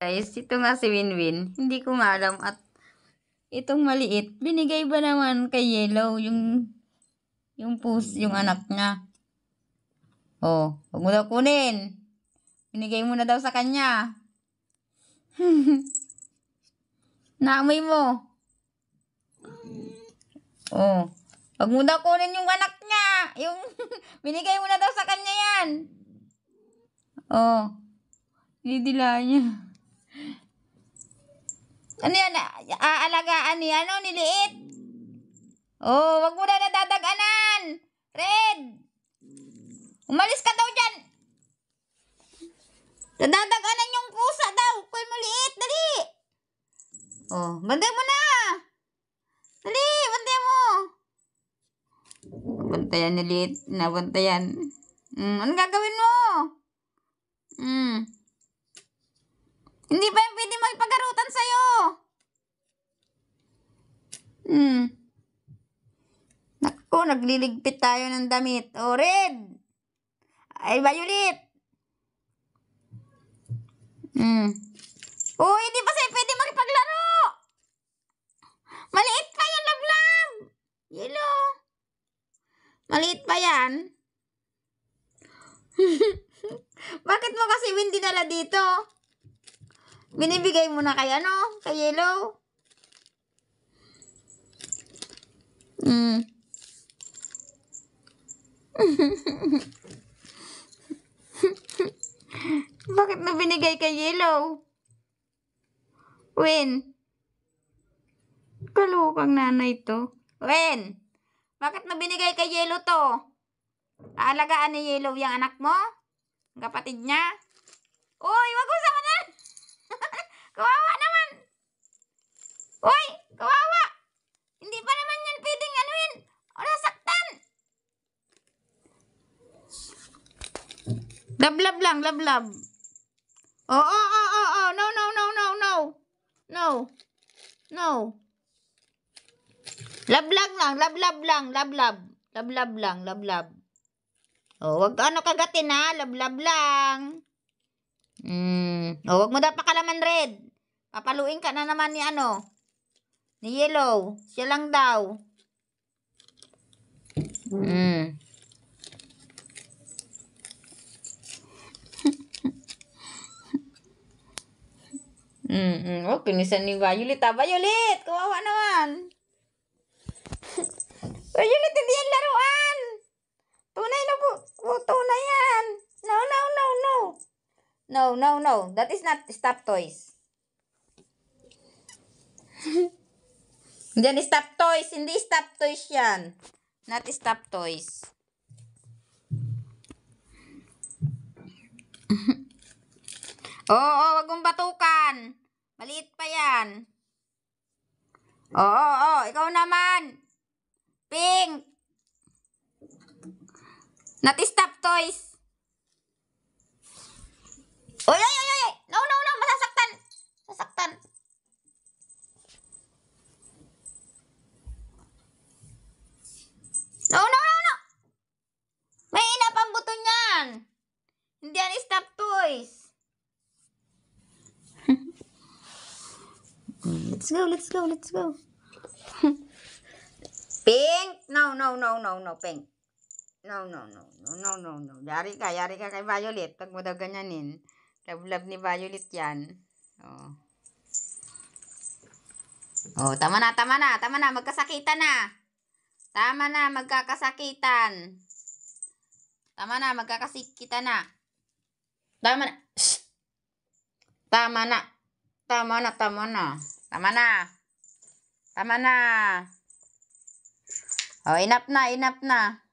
Guys, ito nga si Winwin. Hindi ko nga alam at itong maliit, binigay ba naman kay Yellow yung yung pus, yung anak niya? Oh, huwag mo daw kunin. Binigay mo na daw sa kanya. Naamoy mo. Oh, huwag mo daw kunin yung anak niya. Yung binigay mo na daw sa kanya yan. Oh, didila niya. Ano yan? Aalagaan ni ano? Niliit? Oh, wag mo na natataganan! Red! Umalis ka daw dyan! Natataganan yung pusa daw! Kuy mo liit! Dali! Oh, banday mo na! Dali! Banday mo! Bantayan ni liit. Nabantayan. Mm, ano gagawin mo? Hindi ba yung pwede magpagarutan sa'yo? Hmm. Naku, nagliligpit tayo ng damit. O, red! Ay, violet! Hmm. Uy, hindi pa sa'yo pwede makipaglaro! Maliit pa yan, lablab! Yelo! Maliit pa yan? Bakit mo kasi windy nala dito? Binibigay mo na kay ano? Kay yellow? Mm. Bakit na binigay kay yellow? When? Kalukang nanay to. When? Bakit na binigay kay yellow to? Aalagaan ni yellow yung anak mo? Ang kapatid niya? Uy, wag mo sa Kawawa naman! Uy! Kawawa! Hindi pa naman yan pwedeng anuin o nasaktan! Lablab lang, lablab. Oo, oh, oo, oh, oo, oh, oh. no, no, no, no, no. No. No. Lablag lang, lablab lang, lablab. Lablab lang, lablab. Oh, wag ano kagatin ha, lablab lang. Mm. Oh, wag mo dapat kalaman red. Papaluin ka na naman ni ano? Ni yellow. Siya lang daw. Mm. mm -mm. Oh, kinisan ni Violet. Ah, Violet! Kawawa naman! Violet, hindi yan laruan! Tunay na po. Oh, tunay yan! No, no, no, no! No, no, no. That is not stop toys. Diyan, stop toys. Hindi stop toys yan. Not stop toys. Oo, oh, wag mong batukan. Maliit pa yan. Oo, oh, oh, ikaw naman. Pink. Not stop toys. Let's go, let's go, let's go. pink! No, no, no, no, no, pink. No, no, no, no, no, no, no. Yari ka, yari ka kay Violet. Huwag mo daw ganyanin. Love-love ni Violet yan. Oh. Oh, tama na, tama na, tama na. Magkasakitan na. Tama na, magkakasakitan. Tama na, magkakasakitan na. Tama na. Shh. Tama na. Tama na, tama na. Tama na. Tama na. Oh, inap na, inap na.